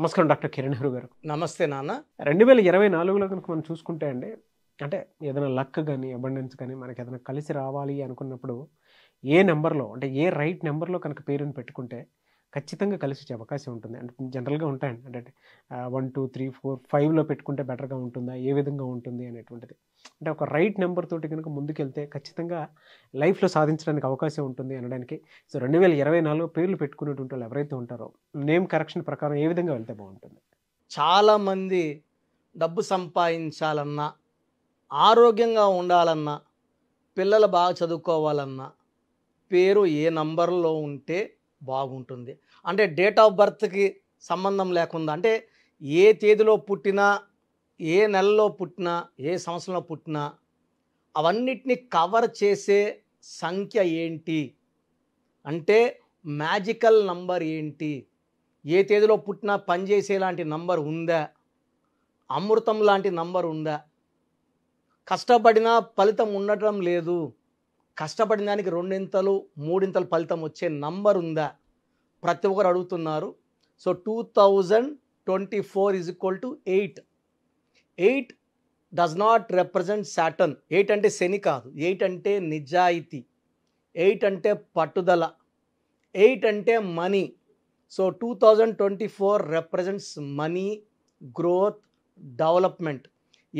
నమస్కారం డాక్టర్ కిరణ్ హెరు గారు నమస్తే నాన్న రెండు వేల ఇరవై నాలుగులో కనుక మనం చూసుకుంటే అండి అంటే ఏదైనా లక్ కానీ అబండెన్స్ కానీ మనకి ఏదైనా కలిసి రావాలి అనుకున్నప్పుడు ఏ నెంబర్లో అంటే ఏ రైట్ నెంబర్లో కనుక పేరుని పెట్టుకుంటే ఖచ్చితంగా కలిసి వచ్చే అవకాశం ఉంటుంది అంటే జనరల్గా ఉంటాయండి అంటే వన్ టూ త్రీ ఫోర్ ఫైవ్లో పెట్టుకుంటే బెటర్గా ఉంటుందా ఏ విధంగా ఉంటుంది అనేటువంటిది అంటే ఒక రైట్ నెంబర్ తోటి కనుక ముందుకెళ్తే ఖచ్చితంగా లైఫ్లో సాధించడానికి అవకాశం ఉంటుంది అనడానికి సో రెండు వేల ఇరవై నాలుగు పేర్లు పెట్టుకునేటువంటి వాళ్ళు ఎవరైతే ఉంటారో నేమ్ కరెక్షన్ ప్రకారం ఏ విధంగా వెళ్తే బాగుంటుంది చాలామంది డబ్బు సంపాదించాలన్నా ఆరోగ్యంగా ఉండాలన్నా పిల్లలు బాగా చదువుకోవాలన్నా పేరు ఏ నంబర్లో ఉంటే బాగుంటుంది అంటే డేట్ ఆఫ్ బర్త్కి సంబంధం లేకుండా అంటే ఏ తేదీలో పుట్టినా ఏ నెలలో పుట్టినా ఏ సంవత్సరంలో పుట్టినా అవన్నిటిని కవర్ చేసే సంఖ్య ఏంటి అంటే మ్యాజికల్ నంబర్ ఏంటి ఏ తేదీలో పుట్టినా పనిచేసే లాంటి నంబర్ ఉందా అమృతం లాంటి నంబర్ ఉందా కష్టపడినా ఫలితం ఉండటం లేదు కష్టపడిన దానికి రెండింతలు మూడింతలు ఫలితం వచ్చే నంబర్ ఉందా ప్రతి ఒక్కరు అడుగుతున్నారు so two thousand twenty four is equal to eight eight does not represent Satan eight అంటే శని కాదు ఎయిట్ అంటే నిజాయితీ ఎయిట్ అంటే పట్టుదల ఎయిట్ అంటే money so two thousand twenty four represents money growth development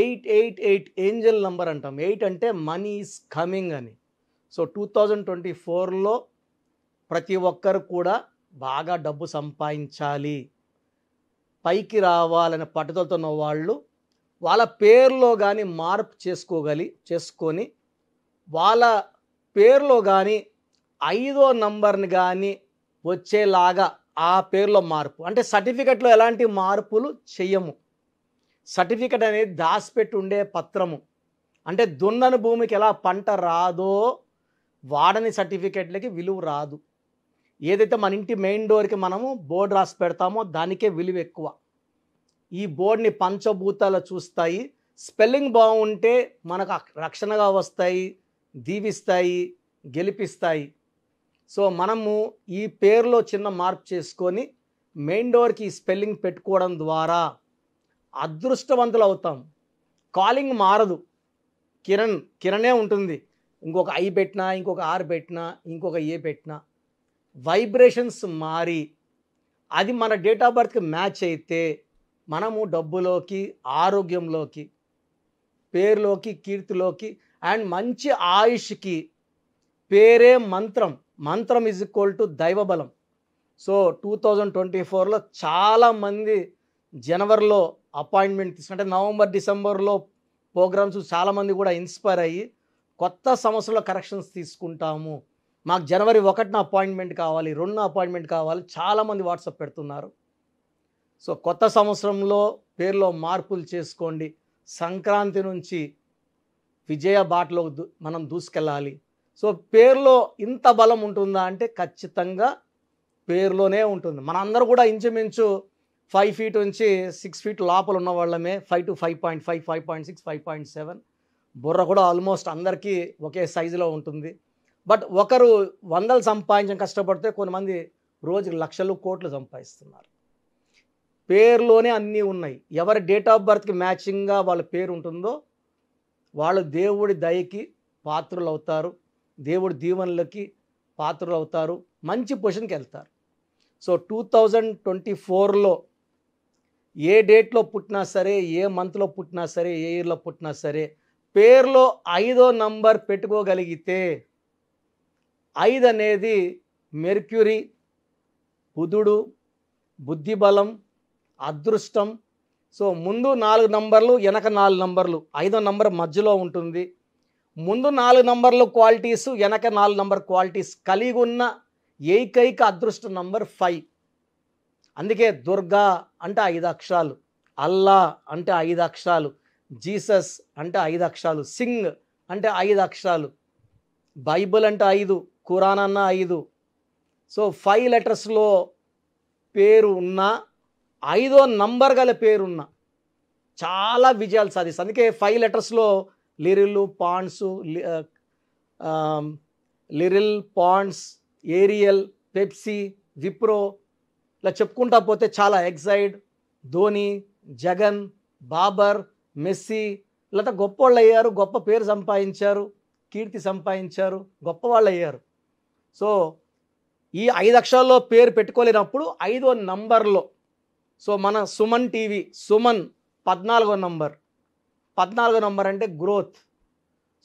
eight eight eight angel number అంటాం eight అంటే మనీ ఈస్ కమింగ్ అని సో టూ థౌజండ్ ట్వంటీ ఫోర్లో ప్రతి ఒక్కరు కూడా బాగా డబ్బు సంపాదించాలి పైకి రావాలని పట్టుదలతో ఉన్న వాళ్ళు వాళ్ళ పేరులో కానీ మార్పు చేసుకోగలి చేసుకొని వాళ్ళ పేరులో కానీ ఐదో నంబర్ని కానీ వచ్చేలాగా ఆ పేరులో మార్పు అంటే సర్టిఫికెట్లో ఎలాంటి మార్పులు చెయ్యము సర్టిఫికెట్ అనేది దాచిపెట్టి ఉండే పత్రము అంటే దున్నని భూమికి ఎలా పంట రాదో వాడని సర్టిఫికేట్లకి విలువ రాదు ఏదైతే మన ఇంటి మెయిన్ డోర్కి మనము బోర్డు రాసి పెడతామో దానికే విలువ ఎక్కువ ఈ బోర్డుని పంచభూతాలు చూస్తాయి స్పెల్లింగ్ బాగుంటే మనకు రక్షణగా వస్తాయి దీవిస్తాయి గెలిపిస్తాయి సో మనము ఈ పేరులో చిన్న మార్పు చేసుకొని మెయిన్ డోర్కి స్పెల్లింగ్ పెట్టుకోవడం ద్వారా అదృష్టవంతులు అవుతాం కాలింగ్ మారదు కిరణ్ కిరణే ఉంటుంది ఇంకొక ఐ పెట్టినా ఇంకొక ఆర్ పెట్టినా ఇంకొక ఏ పెట్టినా వైబ్రేషన్స్ మారి అది మన డేట్ ఆఫ్ బర్త్కి మ్యాచ్ అయితే మనము డబ్బులోకి ఆరోగ్యంలోకి పేరులోకి కీర్తిలోకి అండ్ మంచి ఆయుష్కి పేరే మంత్రం మంత్రం ఇజ్ ఈక్వల్ టు దైవబలం సో టూ థౌజండ్ ట్వంటీ ఫోర్లో చాలామంది జనవరిలో అపాయింట్మెంట్ తీసుకుంటే నవంబర్ డిసెంబర్లో ప్రోగ్రామ్స్ చాలామంది కూడా ఇన్స్పైర్ అయ్యి కొత్త సమస్యలో కరెక్షన్స్ తీసుకుంటాము మాకు జనవరి ఒకటిన అపాయింట్మెంట్ కావాలి రెండున అపాయింట్మెంట్ కావాలి చాలామంది వాట్సాప్ పెడుతున్నారు సో కొత్త సంవత్సరంలో పేర్లో మార్పులు చేసుకోండి సంక్రాంతి నుంచి విజయ బాటలో మనం దూసుకెళ్ళాలి సో పేర్లో ఇంత బలం ఉంటుందా అంటే ఖచ్చితంగా పేర్లోనే ఉంటుంది మనందరూ కూడా ఇంచుమించు ఫైవ్ ఫీట్ నుంచి సిక్స్ ఫీట్ లోపల ఉన్న వాళ్ళమే five to five point five five point six five point seven బుర్ర కూడా ఆల్మోస్ట్ అందరికీ ఒకే సైజులో ఉంటుంది బట్ ఒకరు వందలు సంపాదించడం కష్టపడితే కొంతమంది రోజుకి లక్షలు కోట్లు సంపాదిస్తున్నారు పేరులోనే అన్నీ ఉన్నాయి ఎవరి డేట్ ఆఫ్ బర్త్కి మ్యాచింగ్గా వాళ్ళ పేరు ఉంటుందో వాళ్ళు దేవుడి దయకి పాత్రలు అవుతారు దేవుడి దీవెనలకి పాత్రలు అవుతారు మంచి పొజిషన్కి వెళ్తారు సో టూ థౌజండ్ ట్వంటీ ఫోర్లో ఏ డేట్లో పుట్టినా సరే ఏ మంత్లో పుట్టినా సరే ఏ ఇయర్లో పుట్టినా సరే పేర్లో ఐదో నంబర్ పెట్టుకోగలిగితే ఐదు అనేది మెర్క్యూరీ బుధుడు బుద్ధిబలం అదృష్టం సో ముందు నాలుగు నంబర్లు వెనక నాలుగు నంబర్లు ఐదో నంబర్ మధ్యలో ఉంటుంది ముందు నాలుగు నంబర్ల క్వాలిటీస్ వెనక నాలుగు నంబర్ క్వాలిటీస్ కలిగి ఉన్న ఏకైక అదృష్ట నంబర్ ఫైవ్ అందుకే దుర్గా అంటే ఐదు అక్షరాలు అల్లా అంటే ఐదు అక్షరాలు జీసస్ అంటే ఐదు అక్షరాలు సింగ్ అంటే ఐదు అక్షరాలు బైబుల్ అంటే ఐదు ఖురాన్ అన్న ఐదు సో ఫైవ్ లెటర్స్లో పేరు ఉన్న ఐదో నంబర్ గల పేరున్న చాలా విజయాలు సాధిస్తాయి అందుకే ఫైవ్ లెటర్స్లో Liril Ponds Liril Ponds Ariel Pepsi Wipro ఇలా చెప్పుకుంటా పోతే చాలా ఎగ్జైడ్ ధోని జగన్ బాబర్ మెస్సీ లేదా వాళ్ళు అయ్యారు గొప్ప పేరు సంపాదించారు కీర్తి సంపాదించారు గొప్పవాళ్ళు అయ్యారు సో ఈ ఐదు అక్షరాల్లో పేరు పెట్టుకోలేనప్పుడు ఐదో నంబర్లో సో మన సుమన్ టీవీ సుమన్ పద్నాలుగో నంబర్ పద్నాలుగో నంబర్ అంటే గ్రోత్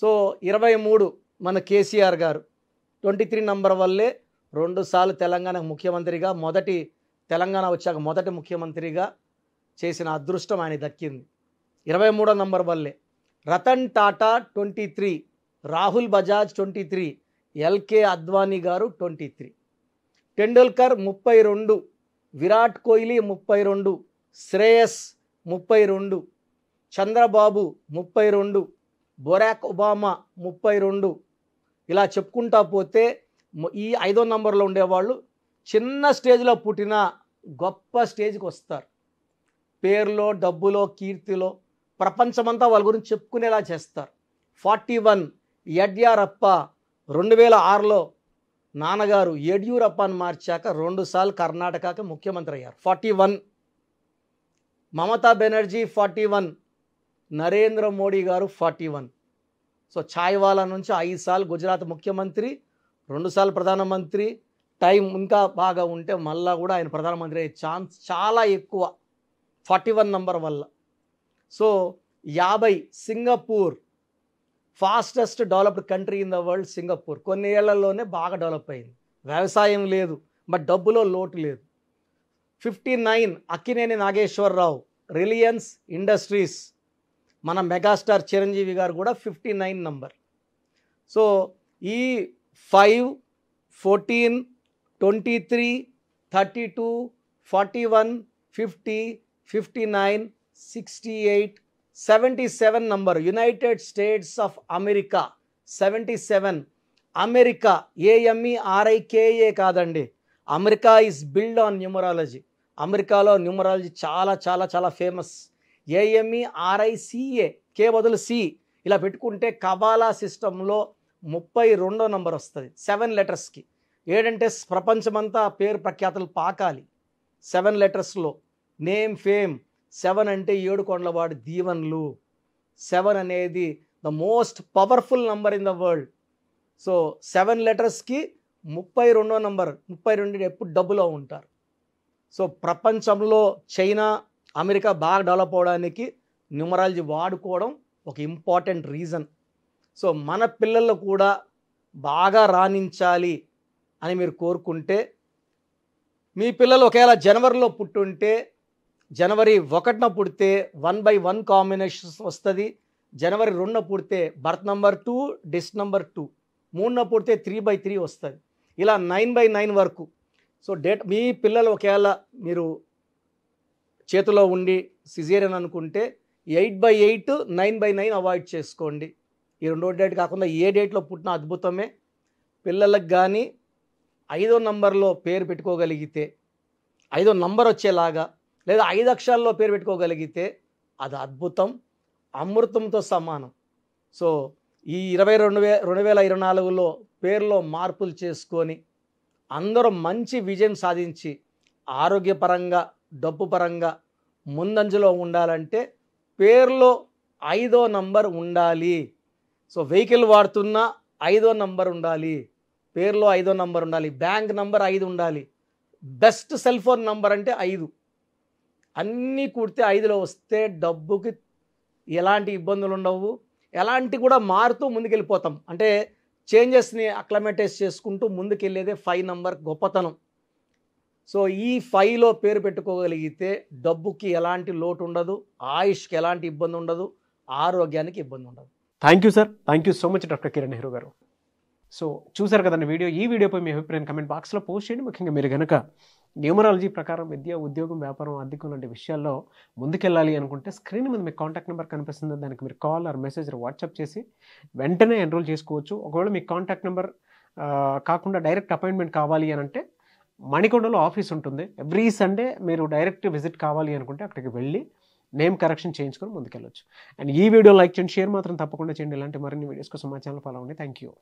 సో ఇరవై మూడు మన కేసీఆర్ గారు ట్వంటీ త్రీ నంబర్ వల్లే రెండుసార్లు తెలంగాణకు ముఖ్యమంత్రిగా మొదటి తెలంగాణ వచ్చాక మొదటి ముఖ్యమంత్రిగా చేసిన అదృష్టం ఆయన దక్కింది ఇరవై మూడో నంబర్ వల్లే Ratan Tata twenty three Rahul Bajaj twenty three LK Advani garu twenty three Tendulkar ముప్పై రెండు విరాట్ కోహ్లీ ముప్పై రెండు శ్రేయస్ ముప్పై రెండు చంద్రబాబు ముప్పై రెండు బొరాక్ ఒబామా ముప్పై రెండు ఇలా చెప్పుకుంటా పోతే ఈ ఐదో నంబర్లో ఉండేవాళ్ళు చిన్న స్టేజ్లో పుట్టిన గొప్ప స్టేజ్కి వస్తారు పేర్లో డబ్బులో కీర్తిలో ప్రపంచమంతా వాళ్ళ గురించి చెప్పుకునేలా చేస్తారు ఫార్టీ వన్ యడ్యారప్ప రెండు వేల ఆరులో నాన్నగారు యడ్యూరప్పను మార్చాక రెండుసార్లు కర్ణాటకకి ముఖ్యమంత్రి అయ్యారు forty one Mamata Banerjee forty one Narendra Modi garu forty one so ఛాయ్వాలా నుంచి ఐదు సార్లు గుజరాత్ ముఖ్యమంత్రి రెండుసార్లు ప్రధానమంత్రి టైం ఇంకా బాగా ఉంటే మళ్ళా కూడా ఆయన ప్రధానమంత్రి అయ్యే ఛాన్స్ చాలా ఎక్కువ ఫార్టీ వన్ నంబర్ వల్ల సో యాభై Singapore fastest developed country in the world Singapore కొన్ని ఏళ్లలోనే బాగా డెవలప్ అయింది వ్యవసాయం లేదు బట్ డబ్బులో లోటు లేదు fifty nine Akkineni Nageswararao Reliance industries మన మెగాస్టార్ చిరంజీవి గారు కూడా ఫిఫ్టీ నైన్ నంబర్ సో ఈ five fourteen twenty three thirty two forty one fifty fifty nine sixty eight seventy seven number United states of America seventy seven America ఏఎంఈఆర్ఐకేఏ కాదండి America is build on numerology అమెరికాలో numerology చాలా చాలా చాలా famous ఏఎంఈఆర్ఐసిఏ కే బదులు C ఇలా పెట్టుకుంటే కవాలా సిస్టంలో ముప్పై రెండో నంబర్ వస్తుంది సెవెన్ లెటర్స్కి ఏడంటే ప్రపంచమంతా పేరు ప్రఖ్యాతలు పాకాలి సెవెన్ లెటర్స్లో నేమ్ ఫేమ్ సెవెన్ అంటే ఏడు వాడు దీవెన్లు సెవెన్ అనేది the most powerful number in the world so seven లెటర్స్కి ముప్పై రెండో నంబర్ ముప్పై రెండు ఎప్పుడు డబ్బులో ఉంటారు సో ప్రపంచంలో చైనా అమెరికా బాగా డెవలప్ అవడానికి న్యూమరాలజీ వాడుకోవడం ఒక ఇంపార్టెంట్ రీజన్ సో మన పిల్లలు కూడా బాగా రాణించాలి అని మీరు కోరుకుంటే మీ పిల్లలు ఒకవేళ జనవరిలో పుట్టుంటే జనవరి ఒకటిన పుడితే వన్ బై వన్ కాంబినేషన్స్ వస్తుంది జనవరి రెండున పుడితే బర్త్ నెంబర్ టూ డిస్క్ నెంబర్ టూ మూడున పుడితే త్రీ బై త్రీ వస్తుంది ఇలా నైన్ బై నైన్ వరకు సో డేట్ మీ పిల్లలు ఒకవేళ మీరు చేతిలో ఉండి సిజేరియన్ అనుకుంటే eight by eight nine by nine avoid చేసుకోండి ఈ రెండో డేట్ కాకుండా ఏ డేట్లో పుట్టిన అద్భుతమే పిల్లలకు కానీ ఐదో నంబర్లో పేరు పెట్టుకోగలిగితే ఐదో నంబర్ వచ్చేలాగా లేదా ఐదు అక్షరాల్లో పేరు పెట్టుకోగలిగితే అది అద్భుతం అమృతంతో సమానం సో ఈ ఇరవై రెండు వే రెండు వేల ఇరవై నాలుగులో పేర్లో మార్పులు చేసుకొని అందరూ మంచి విజయం సాధించి ఆరోగ్యపరంగా డబ్బు పరంగా ముందంజలో ఉండాలంటే పేర్లో ఐదో నంబర్ ఉండాలి సో వెహికల్ వాడుతున్నా ఐదో నంబర్ ఉండాలి పేర్లో ఐదో నంబర్ ఉండాలి బ్యాంక్ నంబర్ ఐదు ఉండాలి బెస్ట్ సెల్ ఫోన్ నంబర్ అంటే ఐదు అన్నీ కూడితే ఐదులో వస్తే డబ్బుకి ఎలాంటి ఇబ్బందులు ఉండవు ఎలాంటి కూడా మారుతూ ముందుకెళ్ళిపోతాం అంటే చేంజెస్ని అక్లమేటైజ్ చేసుకుంటూ ముందుకెళ్ళేదే ఫైవ్ నంబర్ గొప్పతనం సో ఈ ఫైవ్లో పేరు పెట్టుకోగలిగితే డబ్బుకి ఎలాంటి లోటు ఉండదు ఆయుష్కి ఎలాంటి ఇబ్బంది ఉండదు ఆరోగ్యానికి ఇబ్బంది ఉండదు thank you sir thank you so much doctor Kiran Nehru garu so చూసారు కదండి వీడియో ఈ వీడియోపై మీ అభిప్రాయం కమెంట్ బాక్స్లో పోస్ట్ చేయండి ముఖ్యంగా మీరు కనుక న్యూమరాలజీ ప్రకారం విద్య ఉద్యోగం వ్యాపారం ఆర్థికం లాంటి విషయాల్లో ముందుకెళ్ళాలి అనుకుంటే స్క్రీన్ మీద మీకు కాంటాక్ట్ నెంబర్ కనిపిస్తుంది దానికి మీరు కాల్ ఆర్ మెసేజ్ వాట్సాప్ చేసి వెంటనే ఎన్రోల్ చేసుకోవచ్చు ఒకవేళ మీ కాంటాక్ట్ నెంబర్ కాకుండా డైరెక్ట్ అపాయింట్మెంట్ కావాలి అని అంటే మణికొండలో ఆఫీస్ ఉంటుంది ఎవ్రీ సండే మీరు డైరెక్ట్ విజిట్ కావాలి అనుకుంటే అక్కడికి వెళ్ళి నేమ్ కరెక్షన్ చేయించుకొని ముందుకెళ్ళవచ్చు అండ్ ఈ వీడియో లైక్ చేయండి షేర్ మాత్రం తప్పకుండా చేయండి ఇలాంటి మరిన్ని వీడియోస్ కోసం మా ఛానల్ ఫాలో అవ్వండి థ్యాంక్ యూ